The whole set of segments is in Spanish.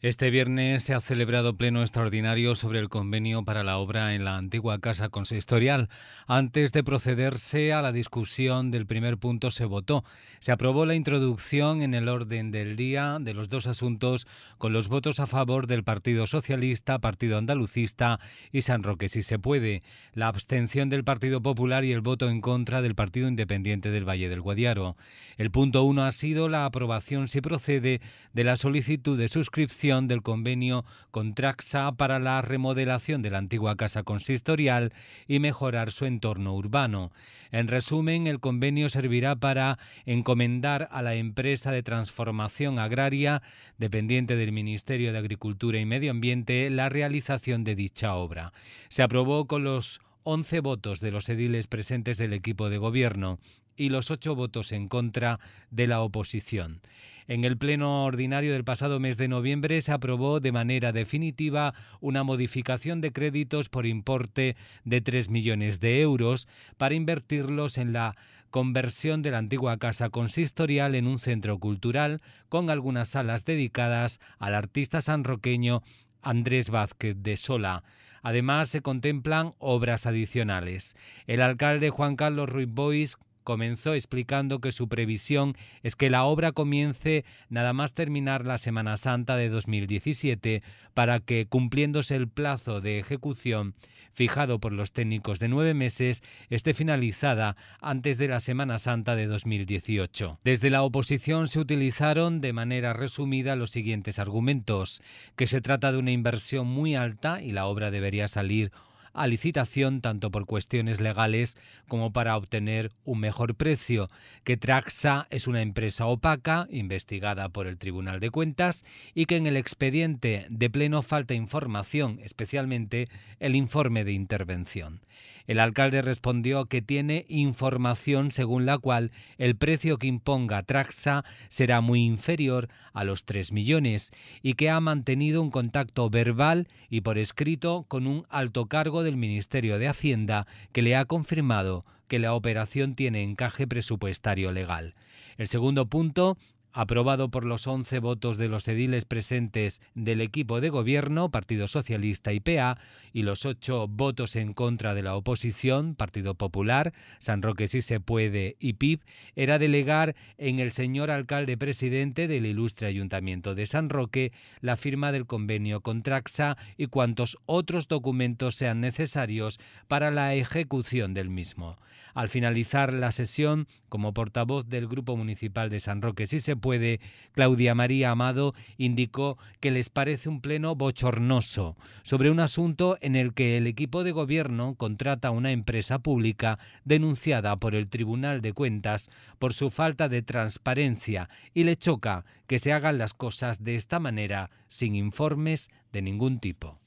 Este viernes se ha celebrado pleno extraordinario sobre el convenio para la obra en la antigua casa consistorial. Antes de procederse a la discusión del primer punto se votó. Se aprobó la introducción en el orden del día de los dos asuntos con los votos a favor del Partido Socialista, Partido Andalucista y San Roque si se puede, la abstención del Partido Popular y el voto en contra del Partido Independiente del Valle del Guadiaro. El punto uno ha sido la aprobación si procede de la solicitud de suscripción del convenio con Traxa para la remodelación de la antigua casa consistorial y mejorar su entorno urbano. En resumen, el convenio servirá para encomendar a la empresa de transformación agraria, dependiente del Ministerio de Agricultura y Medio Ambiente, la realización de dicha obra. Se aprobó con los 11 votos de los ediles presentes del equipo de gobierno y los ocho votos en contra de la oposición. En el Pleno Ordinario del pasado mes de noviembre se aprobó de manera definitiva una modificación de créditos por importe de 3 millones de euros para invertirlos en la conversión de la antigua casa consistorial en un centro cultural con algunas salas dedicadas al artista sanroqueño Andrés Vázquez de Sola. Además, se contemplan obras adicionales. El alcalde Juan Carlos Ruiz Bois comenzó explicando que su previsión es que la obra comience nada más terminar la Semana Santa de 2017 para que, cumpliéndose el plazo de ejecución fijado por los técnicos de nueve meses, esté finalizada antes de la Semana Santa de 2018. Desde la oposición se utilizaron de manera resumida los siguientes argumentos, que se trata de una inversión muy alta y la obra debería salir a licitación tanto por cuestiones legales como para obtener un mejor precio, que Traxa es una empresa opaca, investigada por el Tribunal de Cuentas, y que en el expediente de pleno falta información, especialmente el informe de intervención. El alcalde respondió que tiene información según la cual el precio que imponga Traxa será muy inferior a los 3 millones y que ha mantenido un contacto verbal y por escrito con un alto cargo del Ministerio de Hacienda que le ha confirmado que la operación tiene encaje presupuestario legal. El segundo punto aprobado por los 11 votos de los ediles presentes del equipo de gobierno, Partido Socialista y PA, y los 8 votos en contra de la oposición, Partido Popular, San Roque si se puede y PIB, era delegar en el señor alcalde presidente del ilustre Ayuntamiento de San Roque la firma del convenio con Traxa y cuantos otros documentos sean necesarios para la ejecución del mismo. Al finalizar la sesión, como portavoz del Grupo Municipal de San Roque si se puede. Claudia María Amado indicó que les parece un pleno bochornoso sobre un asunto en el que el equipo de gobierno contrata a una empresa pública denunciada por el Tribunal de Cuentas por su falta de transparencia y le choca que se hagan las cosas de esta manera sin informes de ningún tipo.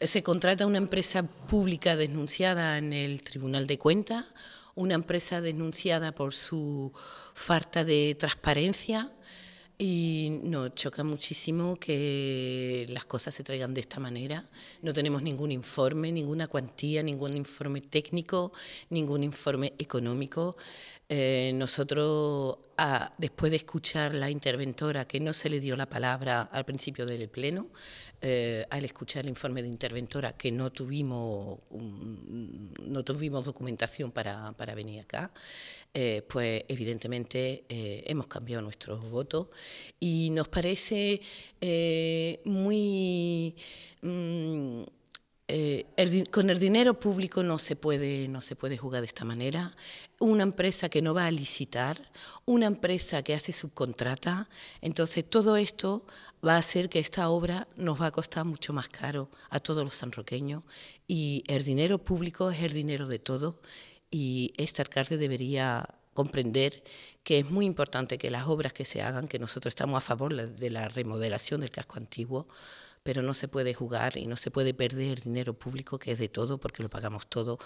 Se contrata una empresa pública denunciada en el Tribunal de Cuentas una empresa denunciada por su falta de transparencia y nos choca muchísimo que las cosas se traigan de esta manera. No tenemos ningún informe, ninguna cuantía, ningún informe técnico, ningún informe económico. Eh, nosotros, ah, después de escuchar la interventora, que no se le dio la palabra al principio del pleno, eh, al escuchar el informe de interventora, que no tuvimos, no tuvimos documentación para, venir acá, eh, pues evidentemente hemos cambiado nuestros votos y nos parece muy... Mm, eh, con el dinero público no se, puede, no se puede jugar de esta manera. Una empresa que no va a licitar, una empresa que hace subcontrata, entonces todo esto va a hacer que esta obra nos va a costar mucho más caro a todos los sanroqueños y el dinero público es el dinero de todo y esta alcalde debería comprender que es muy importante que las obras que se hagan, que nosotros estamos a favor de la remodelación del casco antiguo, pero no se puede jugar y no se puede perder dinero público que es de todo porque lo pagamos todo.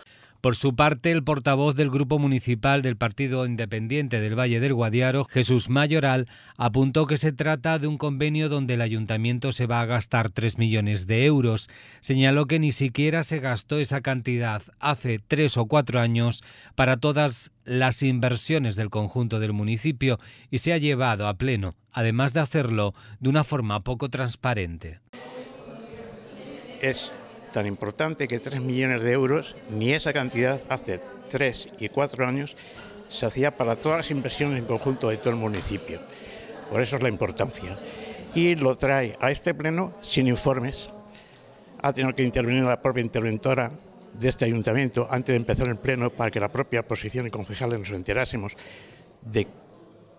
Por su parte, el portavoz del Grupo Municipal del Partido Independiente del Valle del Guadiaro, Jesús Mayoral, apuntó que se trata de un convenio donde el ayuntamiento se va a gastar 3 millones de euros. Señaló que ni siquiera se gastó esa cantidad hace tres o cuatro años para todas las inversiones del conjunto del municipio y se ha llevado a pleno, además de hacerlo de una forma poco transparente es tan importante que 3 millones de euros, ni esa cantidad hace 3 y 4 años, se hacía para todas las inversiones en conjunto de todo el municipio. Por eso es la importancia. Y lo trae a este pleno sin informes. Ha tenido que intervenir la propia interventora de este ayuntamiento antes de empezar el pleno para que la propia posición y concejales nos enterásemos de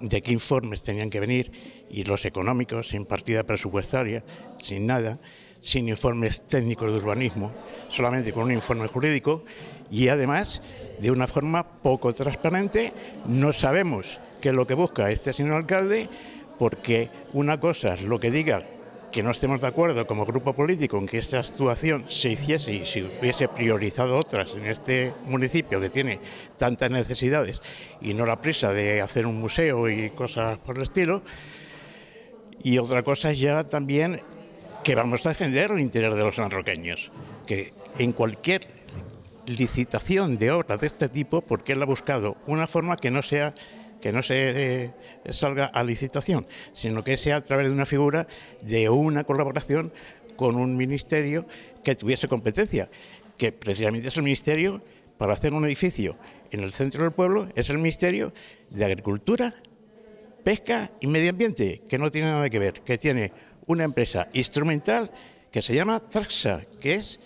de qué informes tenían que venir y los económicos, sin partida presupuestaria, sin nada, sin informes técnicos de urbanismo, solamente con un informe jurídico y además de una forma poco transparente. No sabemos qué es lo que busca este señor alcalde porque una cosa es lo que diga que no estemos de acuerdo como grupo político en que esa actuación se hiciese y se hubiese priorizado otras en este municipio que tiene tantas necesidades y no la prisa de hacer un museo y cosas por el estilo. Y otra cosa es ya también que vamos a defender el interés de los sanroqueños, que en cualquier licitación de obra de este tipo, porque él ha buscado una forma que no sea que no se eh, salga a licitación, sino que sea a través de una figura de una colaboración con un ministerio que tuviese competencia, que precisamente es el ministerio para hacer un edificio en el centro del pueblo, es el ministerio de Agricultura, Pesca y Medio Ambiente, que no tiene nada que ver, que tiene una empresa instrumental que se llama Traxa, que es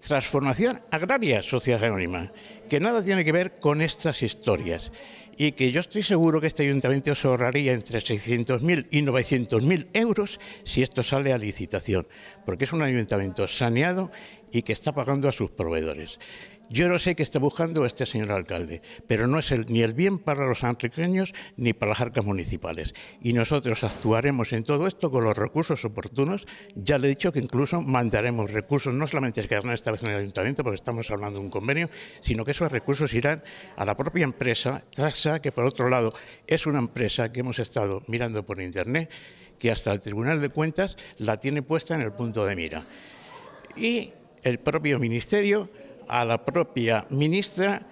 Transformación Agraria Sociedad Anónima que nada tiene que ver con estas historias y que yo estoy seguro que este ayuntamiento os ahorraría entre 600.000 y 900.000 euros si esto sale a licitación, porque es un ayuntamiento saneado y que está pagando a sus proveedores. Yo no sé qué está buscando este señor alcalde, pero no es ni el bien para los anriqueños ni para las arcas municipales. Y nosotros actuaremos en todo esto con los recursos oportunos. Ya le he dicho que incluso mandaremos recursos, no solamente es que esta en el ayuntamiento, porque estamos hablando de un convenio, sino que esos recursos irán a la propia empresa, Traxa, que por otro lado es una empresa que hemos estado mirando por internet, que hasta el Tribunal de Cuentas la tiene puesta en el punto de mira. Y el propio ministerio a la propia ministra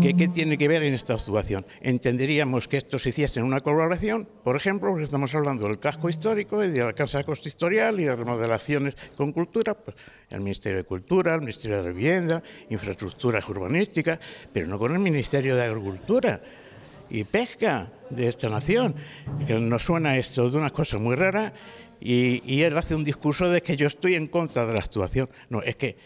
que qué tiene que ver en esta actuación. Entenderíamos que esto se hiciese en una colaboración, por ejemplo, estamos hablando del casco histórico y de la casa historial... y de remodelaciones con cultura, pues, el Ministerio de Cultura, el Ministerio de Vivienda, infraestructuras urbanísticas, pero no con el Ministerio de Agricultura y Pesca de esta nación. ...que Nos suena esto de una cosa muy rara y, y él hace un discurso de que yo estoy en contra de la actuación. No, es que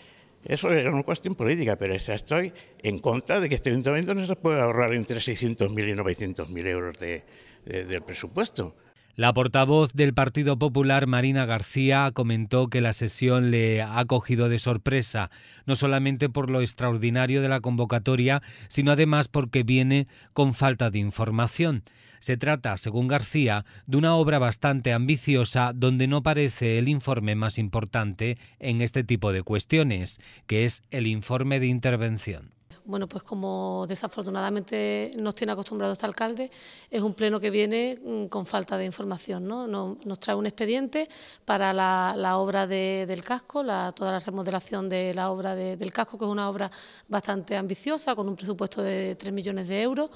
eso era una cuestión política, pero estoy en contra de que este ayuntamiento no se pueda ahorrar entre 600.000 y 900.000 euros del presupuesto. La portavoz del Partido Popular, Marina García, comentó que la sesión le ha cogido de sorpresa, no solamente por lo extraordinario de la convocatoria, sino además porque viene con falta de información. Se trata, según García, de una obra bastante ambiciosa donde no parece el informe más importante en este tipo de cuestiones, que es el informe de intervención. Bueno, pues como desafortunadamente nos tiene acostumbrado este alcalde, es un pleno que viene mm, con falta de información. ¿no? Nos, trae un expediente para la, obra del casco, toda la remodelación de la obra del casco, que es una obra bastante ambiciosa, con un presupuesto de 3 millones de euros.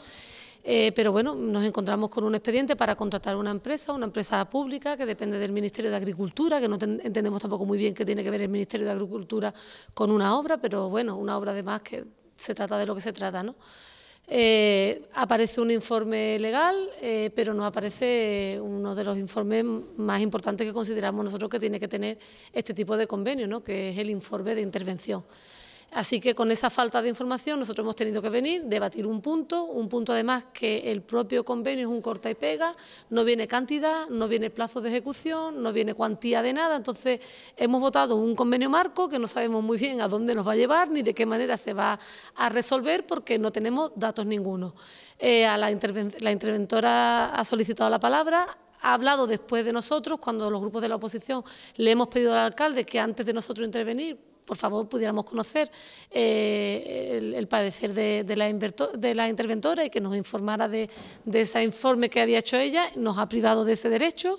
Eh, pero bueno, nos encontramos con un expediente para contratar una empresa, una empresa pública que depende del Ministerio de Agricultura, que no entendemos tampoco muy bien qué tiene que ver el Ministerio de Agricultura con una obra, pero bueno, una obra además que se trata de lo que se trata, ¿no? Eh, aparece un informe legal, eh, pero no aparece uno de los informes más importantes que consideramos nosotros que tiene que tener este tipo de convenio, ¿no? que es el informe de intervención. Así que con esa falta de información nosotros hemos tenido que venir, debatir un punto, un punto además que el propio convenio es un corta y pega, no viene cantidad, no viene plazo de ejecución, no viene cuantía de nada, entonces hemos votado un convenio marco que no sabemos muy bien a dónde nos va a llevar ni de qué manera se va a resolver porque no tenemos datos ninguno. Eh, la interventora ha solicitado la palabra, ha hablado después de nosotros, cuando los grupos de la oposición le hemos pedido al alcalde que antes de nosotros intervenir por favor pudiéramos conocer eh, el, parecer padecer de, la de, interventora y que nos informara de ese informe que había hecho ella, nos ha privado de ese derecho.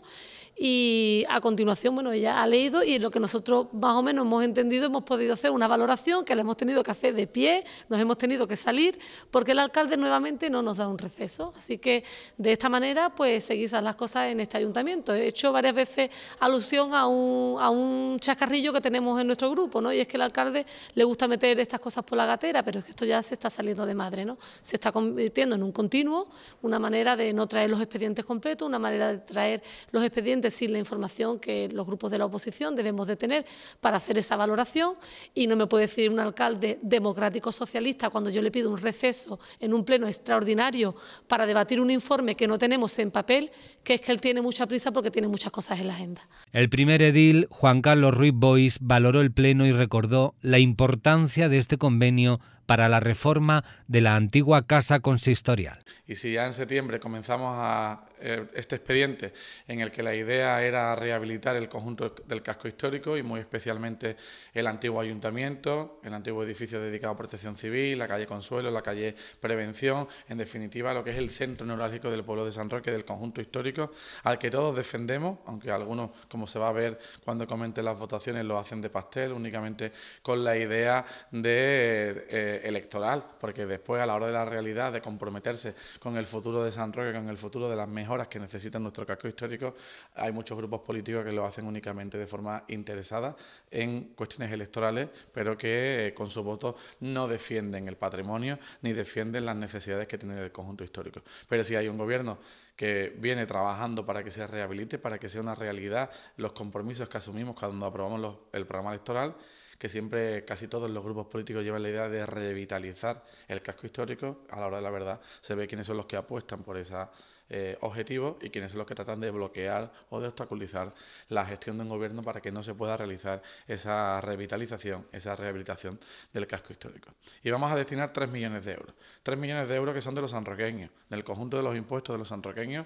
Y a continuación, bueno, ella ha leído y lo que nosotros más o menos hemos entendido, hemos podido hacer una valoración que la hemos tenido que hacer de pie, nos hemos tenido que salir, porque el alcalde nuevamente no nos da un receso. Así que de esta manera, pues seguís las cosas en este ayuntamiento. He hecho varias veces alusión a un, a un chascarrillo que tenemos en nuestro grupo, ¿no? Y es que el alcalde le gusta meter estas cosas por la gatera, pero es que esto ya se está saliendo de madre, ¿no? Se está convirtiendo en un continuo, una manera de no traer los expedientes completos, una manera de traer los expedientes decir la información que los grupos de la oposición debemos de tener para hacer esa valoración y no me puede decir un alcalde democrático socialista cuando yo le pido un receso en un pleno extraordinario para debatir un informe que no tenemos en papel, que es que él tiene mucha prisa porque tiene muchas cosas en la agenda. El primer edil, Juan Carlos Ruiz Bois, valoró el pleno y recordó la importancia de este convenio para la reforma de la antigua casa consistorial. Y si ya en septiembre comenzamos a eh, este expediente en el que la idea era rehabilitar el conjunto del casco histórico y muy especialmente el antiguo ayuntamiento, el antiguo edificio dedicado a protección civil, la calle Consuelo, la calle Prevención, en definitiva lo que es el centro neurálgico del pueblo de San Roque, del conjunto histórico, al que todos defendemos, aunque algunos, como se va a ver cuando comenten las votaciones, lo hacen de pastel, únicamente con la idea de... Eh, electoral, porque después a la hora de la realidad, de comprometerse con el futuro de San Roque, con el futuro de las mejoras que necesita nuestro casco histórico, hay muchos grupos políticos que lo hacen únicamente de forma interesada en cuestiones electorales, pero que eh, con su voto no defienden el patrimonio ni defienden las necesidades que tiene el conjunto histórico. Pero si hay un gobierno que viene trabajando para que se rehabilite, para que sea una realidad los compromisos que asumimos cuando aprobamos el programa electoral, que siempre casi todos los grupos políticos llevan la idea de revitalizar el casco histórico, a la hora de la verdad se ve quiénes son los que apuestan por esa eh, objetivos y quienes son los que tratan de bloquear o de obstaculizar la gestión de un gobierno para que no se pueda realizar esa revitalización, esa rehabilitación del casco histórico. Y vamos a destinar 3 millones de euros. 3 millones de euros que son de los sanroqueños, del conjunto de los impuestos de los sanroqueños,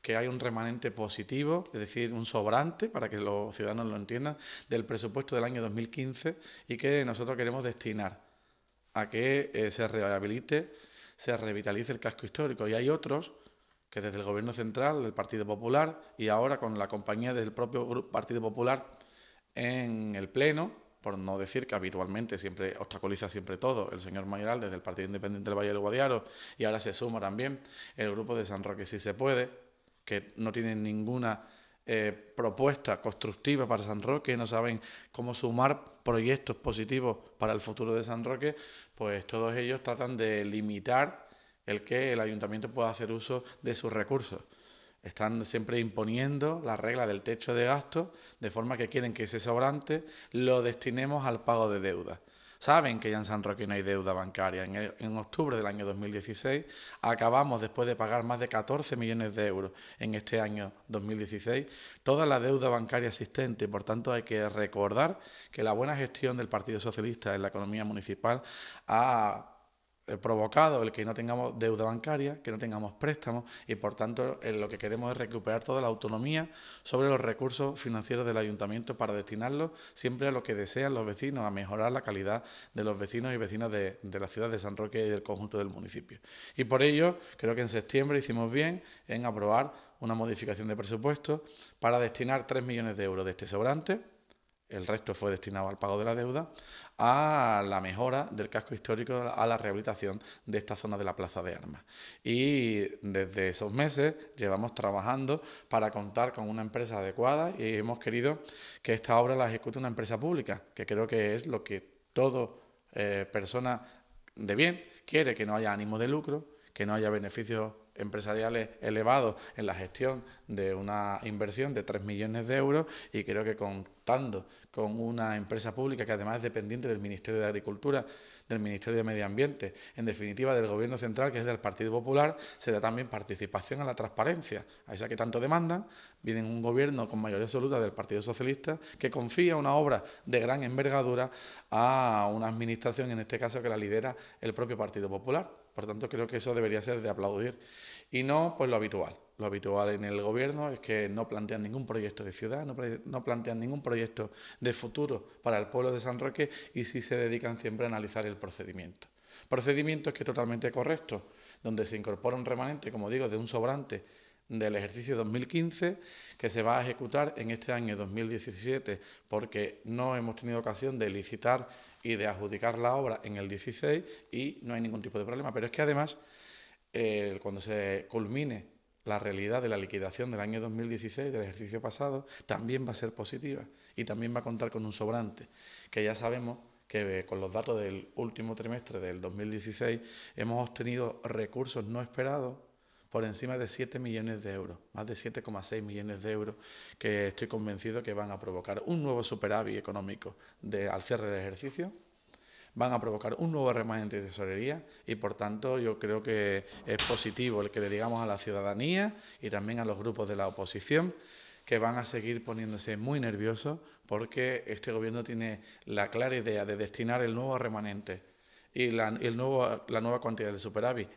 que hay un remanente positivo, es decir, un sobrante, para que los ciudadanos lo entiendan, del presupuesto del año 2015 y que nosotros queremos destinar a que eh, se rehabilite, se revitalice el casco histórico. Y hay otros que desde el gobierno central del Partido Popular y ahora con la compañía del propio Partido Popular en el Pleno, por no decir que habitualmente siempre obstaculiza siempre todo, el señor Mayoral desde el Partido Independiente del Valle del Guadiaro y ahora se suma también el grupo de San Roque si se puede, que no tienen ninguna eh, propuesta constructiva para San Roque, no saben cómo sumar proyectos positivos para el futuro de San Roque, pues todos ellos tratan de limitar el que el ayuntamiento pueda hacer uso de sus recursos. Están siempre imponiendo la regla del techo de gasto, de forma que quieren que ese sobrante lo destinemos al pago de deuda. Saben que ya en San Roque no hay deuda bancaria. En, en, octubre del año 2016 acabamos, después de pagar más de 14 millones de euros en este año 2016, toda la deuda bancaria existente. Por tanto, hay que recordar que la buena gestión del Partido Socialista en la economía municipal ha eh, provocado el que no tengamos deuda bancaria, que no tengamos préstamos y por tanto eh, lo que queremos es recuperar toda la autonomía sobre los recursos financieros del ayuntamiento para destinarlos siempre a lo que desean los vecinos, a mejorar la calidad de los vecinos y vecinas de, la ciudad de San Roque y del conjunto del municipio. Y por ello creo que en septiembre hicimos bien en aprobar una modificación de presupuesto para destinar 3 millones de euros de este sobrante el resto fue destinado al pago de la deuda, a la mejora del casco histórico, a la rehabilitación de esta zona de la Plaza de Armas. Y desde esos meses llevamos trabajando para contar con una empresa adecuada y hemos querido que esta obra la ejecute una empresa pública, que creo que es lo que todo eh, persona de bien quiere, que no haya ánimo de lucro, que no haya beneficios empresariales elevados en la gestión de una inversión de 3 millones de euros y creo que contando con una empresa pública que además es dependiente del Ministerio de Agricultura, del Ministerio de Medio Ambiente, en definitiva del Gobierno Central, que es del Partido Popular, se da también participación a la transparencia, a esa que tanto demandan. Viene un gobierno con mayoría absoluta del Partido Socialista que confía una obra de gran envergadura a una administración, en este caso que la lidera el propio Partido Popular. Por tanto, creo que eso debería ser de aplaudir. Y no, pues lo habitual. Lo habitual en el gobierno es que no plantean ningún proyecto de ciudad, no, no plantean ningún proyecto de futuro para el pueblo de San Roque y sí se dedican siempre a analizar el procedimiento. Procedimiento que es totalmente correcto, donde se incorpora un remanente, como digo, de un sobrante del ejercicio 2015 que se va a ejecutar en este año 2017 porque no hemos tenido ocasión de licitar y de adjudicar la obra en el 16 y no hay ningún tipo de problema. Pero es que además, eh, cuando se culmine la realidad de la liquidación del año 2016, del ejercicio pasado, también va a ser positiva y también va a contar con un sobrante, que ya sabemos que eh, con los datos del último trimestre del 2016 hemos obtenido recursos no esperados por encima de 7 millones de euros, más de 7,6 millones de euros que estoy convencido que van a provocar un nuevo superávit económico de, al cierre del ejercicio, van a provocar un nuevo remanente de tesorería y por tanto yo creo que es positivo el que le digamos a la ciudadanía y también a los grupos de la oposición que van a seguir poniéndose muy nerviosos porque este gobierno tiene la clara idea de destinar el nuevo remanente y la, la nueva cantidad de superávit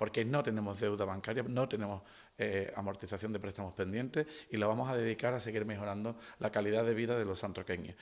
porque no tenemos deuda bancaria, no tenemos eh, amortización de préstamos pendientes y la vamos a dedicar a seguir mejorando la calidad de vida de los santroqueños.